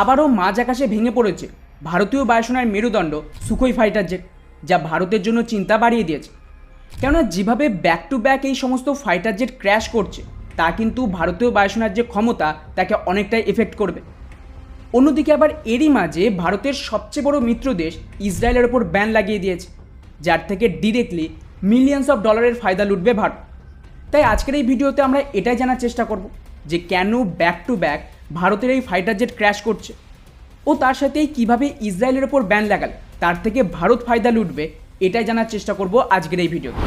আবারও মাঝ আকাশে ভেঙে পড়েছে ভারতীয় বায়ুসেনার মেরুদণ্ড সুখই ফাইটার জেট যা ভারতের জন্য চিন্তা বাড়িয়ে দিয়েছে কেননা যেভাবে ব্যাক টু ব্যাক এই সমস্ত ফাইটার জেট ক্র্যাশ করছে তা কিন্তু ভারতীয় বায়ুসেনার যে ক্ষমতা তাকে অনেকটাই এফেক্ট করবে অন্যদিকে আবার এরই মাঝে ভারতের সবচেয়ে বড় মিত্র দেশ ইসরায়েলের ওপর ব্যান লাগিয়ে দিয়েছে যার থেকে ডিরেক্টলি মিলিয়ন্স অফ ডলারের ফায়দা লুটবে ভারত তাই আজকের এই ভিডিওতে আমরা এটাই জানার চেষ্টা করব যে কেন ব্যাক টু ব্যাক ভারতের এই ফাইটার জেট ক্র্যাশ করছে ও তার সাথে কিভাবে ইসরায়েলের ওপর ব্যান লাগালে তার থেকে ভারত ফায়দা লুটবে এটাই জানার চেষ্টা করব আজকের এই ভিডিওতে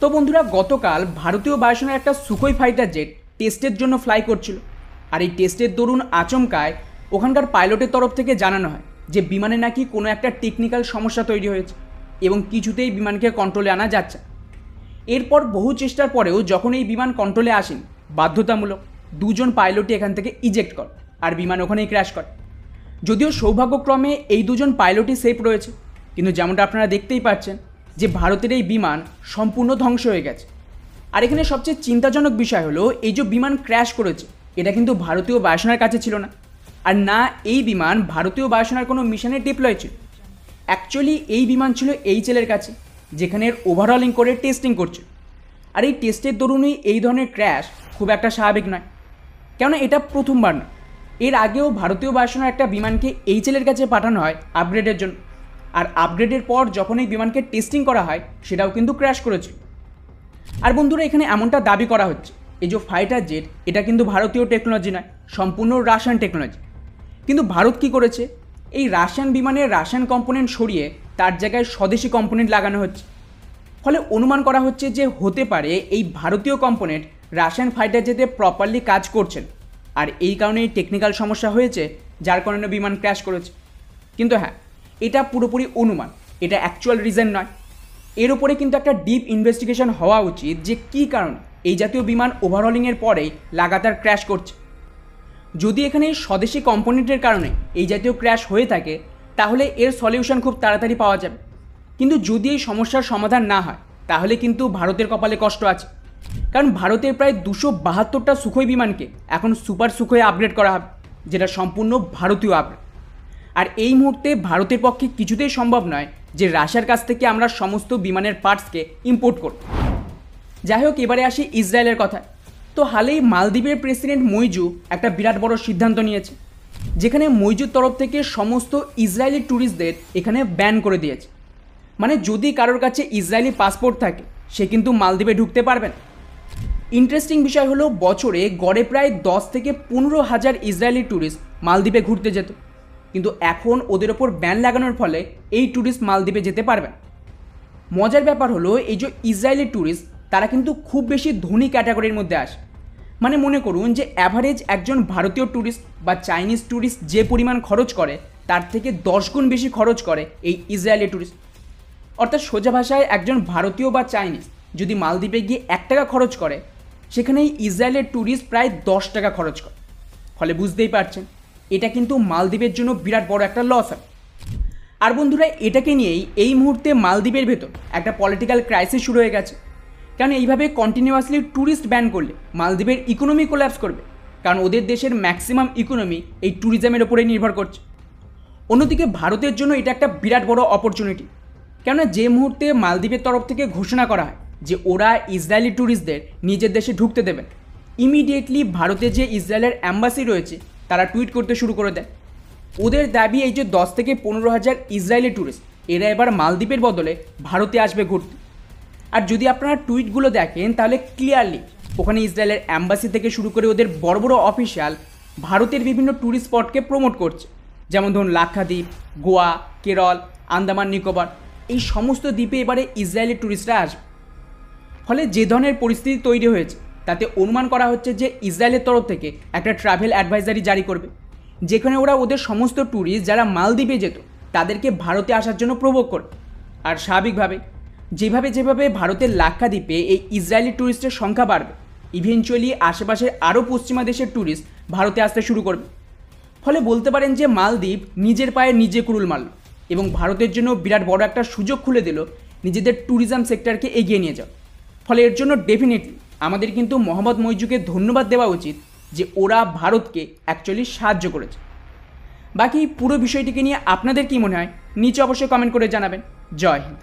তো বন্ধুরা গতকাল ভারতীয় বায়ুসেনার একটা সুখই ফাইটার জেট টেস্টের জন্য ফ্লাই করছিল আর এই টেস্টের দরুন আচমকায় ওখানকার পাইলটের তরফ থেকে জানানো হয় যে বিমানে নাকি কোনো একটা টেকনিক্যাল সমস্যা তৈরি হয়েছে এবং কিছুতেই বিমানকে কন্ট্রোলে আনা যাচ্ছে এরপর বহু চেষ্টার পরেও যখন এই বিমান কন্ট্রোলে আসেন বাধ্যতামূলক দুজন পাইলটই এখান থেকে ইজেক্ট কর আর বিমান ওখানেই ক্র্যাশ করে যদিও সৌভাগ্যক্রমে এই দুজন পাইলটই সেফ রয়েছে কিন্তু যেমনটা আপনারা দেখতেই পাচ্ছেন যে ভারতের এই বিমান সম্পূর্ণ ধ্বংস হয়ে গেছে আর এখানে সবচেয়ে চিন্তাজনক বিষয় হলো এই যে বিমান ক্র্যাশ করেছে এটা কিন্তু ভারতীয় বায়ুসেনার কাছে ছিল না আর না এই বিমান ভারতীয় বায়ুসেনার কোনো মিশনে ডিপ্লয় ছিল অ্যাকচুয়ালি এই বিমান ছিল এইচএলের কাছে যেখানে ওভারঅলিং করে টেস্টিং করছে আর এই টেস্টের দরুনই এই ধরনের ক্র্যাশ খুব একটা স্বাভাবিক নয় কেননা এটা প্রথমবার না এর আগেও ভারতীয় বায়ুসেনার একটা বিমানকে এইচএলের কাছে পাঠানো হয় আপগ্রেডের জন্য আর আপগ্রেডের পর যখন এই বিমানকে টেস্টিং করা হয় সেটাও কিন্তু ক্র্যাশ করেছে আর বন্ধুরা এখানে এমনটা দাবি করা হচ্ছে এই যে ফাইটার জেট এটা কিন্তু ভারতীয় টেকনোলজি নয় সম্পূর্ণ রাশিয়ান টেকনোলজি কিন্তু ভারত কি করেছে এই রাশিয়ান বিমানের রাশিয়ান কম্পোনেন্ট সরিয়ে তার জায়গায় স্বদেশি কম্পোনেন্ট লাগানো হচ্ছে ফলে অনুমান করা হচ্ছে যে হতে পারে এই ভারতীয় কম্পোনেন্ট রাশিয়ান ফাইটার যেতে প্রপারলি কাজ করছেন আর এই কারণেই টেকনিক্যাল সমস্যা হয়েছে যার কারণে বিমান ক্র্যাশ করেছে কিন্তু হ্যাঁ এটা পুরোপুরি অনুমান এটা অ্যাকচুয়াল রিজন নয় এর উপরে কিন্তু একটা ডিপ ইনভেস্টিগেশন হওয়া উচিত যে কী কারণ এই জাতীয় বিমান ওভারহলিংয়ের পরেই লাগাতার ক্র্যাশ করছে যদি এখানে স্বদেশি কম্পোনেন্টের কারণে এই জাতীয় ক্র্যাশ হয়ে থাকে তাহলে এর সলিউশন খুব তাড়াতাড়ি পাওয়া যাবে কিন্তু যদি এই সমস্যার সমাধান না হয় তাহলে কিন্তু ভারতের কপালে কষ্ট আছে কারণ ভারতের প্রায় দুশো বাহাত্তরটা সুখই বিমানকে এখন সুপার সুখোয় আপগ্রেড করা হবে যেটা সম্পূর্ণ ভারতীয় আপগ্রেড আর এই মুহূর্তে ভারতের পক্ষে কিছুতেই সম্ভব নয় যে রাশিয়ার কাছ থেকে আমরা সমস্ত বিমানের পার্টসকে ইম্পোর্ট করব যাই হোক এবারে আসি ইসরায়েলের কথায় তো হালেই মালদ্বীপের প্রেসিডেন্ট মইজু একটা বিরাট বড় সিদ্ধান্ত নিয়েছে যেখানে মইজুর তরফ থেকে সমস্ত ইসরায়েলি ট্যুরিস্টদের এখানে ব্যান করে দিয়েছে মানে যদি কারোর কাছে ইসরায়েলি পাসপোর্ট থাকে সে কিন্তু মালদ্বীপে ঢুকতে পারবে না ইন্টারেস্টিং বিষয় হলো বছরে গড়ে প্রায় দশ থেকে পনেরো হাজার ইসরায়েলি ট্যুরিস্ট মালদ্বীপে ঘুরতে যেত কিন্তু এখন ওদের ওপর ব্যান লাগানোর ফলে এই ট্যুরিস্ট মালদ্বীপে যেতে পারবে মজার ব্যাপার হলো এই যে ইসরায়েলি ট্যুরিস্ট তারা কিন্তু খুব বেশি ধনী ক্যাটাগরির মধ্যে আসে মানে মনে করুন যে অ্যাভারেজ একজন ভারতীয় ট্যুরিস্ট বা চাইনিজ ট্যুরিস্ট যে পরিমাণ খরচ করে তার থেকে দশ গুণ বেশি খরচ করে এই ইসরায়েলি ট্যুরিস্ট অর্থাৎ সোজা ভাষায় একজন ভারতীয় বা চাইনিজ যদি মালদ্বীপে গিয়ে এক টাকা খরচ করে সেখানে ইসরায়েলের ট্যুরিস্ট প্রায় দশ টাকা খরচ করে ফলে বুঝতেই পারছেন এটা কিন্তু মালদ্বীপের জন্য বিরাট বড় একটা লস হবে আর বন্ধুরা এটাকে নিয়েই এই মুহূর্তে মালদ্বীপের ভেতর একটা পলিটিক্যাল ক্রাইসিস শুরু হয়ে গেছে কারণ এইভাবে কন্টিনিউয়াসলি ট্যুরিস্ট ব্যান করলে মালদ্বীপের ইকোনমি কোল্যাপস করবে কারণ ওদের দেশের ম্যাক্সিমাম ইকোনমি এই ট্যুরিজমের ওপরে নির্ভর করছে অন্যদিকে ভারতের জন্য এটা একটা বিরাট বড় অপরচুনিটি কেননা যে মুহূর্তে মালদ্বীপের তরফ থেকে ঘোষণা করা হয় যে ওরা ইসরায়েলি ট্যুরিস্টদের নিজের দেশে ঢুকতে দেবেন ইমিডিয়েটলি ভারতে যে ইসরায়েলের অ্যাম্বাসি রয়েছে তারা টুইট করতে শুরু করে দেয় ওদের দাবি এই যে দশ থেকে পনেরো হাজার ইসরায়েলি ট্যুরিস্ট এরা এবার মালদ্বীপের বদলে ভারতে আসবে ঘুরতে আর যদি আপনারা টুইটগুলো দেখেন তাহলে ক্লিয়ারলি ওখানে ইসরায়েলের অ্যাম্বাসি থেকে শুরু করে ওদের বড় বড় অফিসিয়াল ভারতের বিভিন্ন ট্যুরিস্ট স্পটকে প্রমোট করছে যেমন ধরুন লাক্ষাদ্বীপ গোয়া কেরল আন্দামান নিকোবর এই সমস্ত দ্বীপে এবারে ইসরায়েলি ট্যুরিস্টরা আসবে ফলে যে ধরনের পরিস্থিতি তৈরি হয়েছে তাতে অনুমান করা হচ্ছে যে ইসরায়েলের তরফ থেকে একটা ট্রাভেল অ্যাডভাইজারি জারি করবে যেখানে ওরা ওদের সমস্ত ট্যুরিস্ট যারা মালদ্বীপে যেত তাদেরকে ভারতে আসার জন্য প্রবোক করবে আর স্বাভাবিকভাবে যেভাবে যেভাবে ভারতের লাক্ষাদ্বীপে এই ইসরায়েলি ট্যুরিস্টের সংখ্যা বাড়বে ইভেনচুয়ালি আশেপাশের আরও পশ্চিমা দেশের ট্যুরিস্ট ভারতে আসতে শুরু করবে ফলে বলতে পারেন যে মালদ্বীপ নিজের পায়ে নিজে কুরুল মারল এবং ভারতের জন্য বিরাট বড় একটা সুযোগ খুলে দিল নিজেদের ট্যুরিজম সেক্টরকে এগিয়ে নিয়ে যাওয়া ফলে এর জন্য ডেফিনেটলি আমাদের কিন্তু মোহাম্মদ মৈজুকে ধন্যবাদ দেওয়া উচিত যে ওরা ভারতকে অ্যাকচুয়ালি সাহায্য করেছে বাকি পুরো বিষয়টিকে নিয়ে আপনাদের কী মনে হয় নিচে অবশ্যই কমেন্ট করে জানাবেন জয় হিন্দ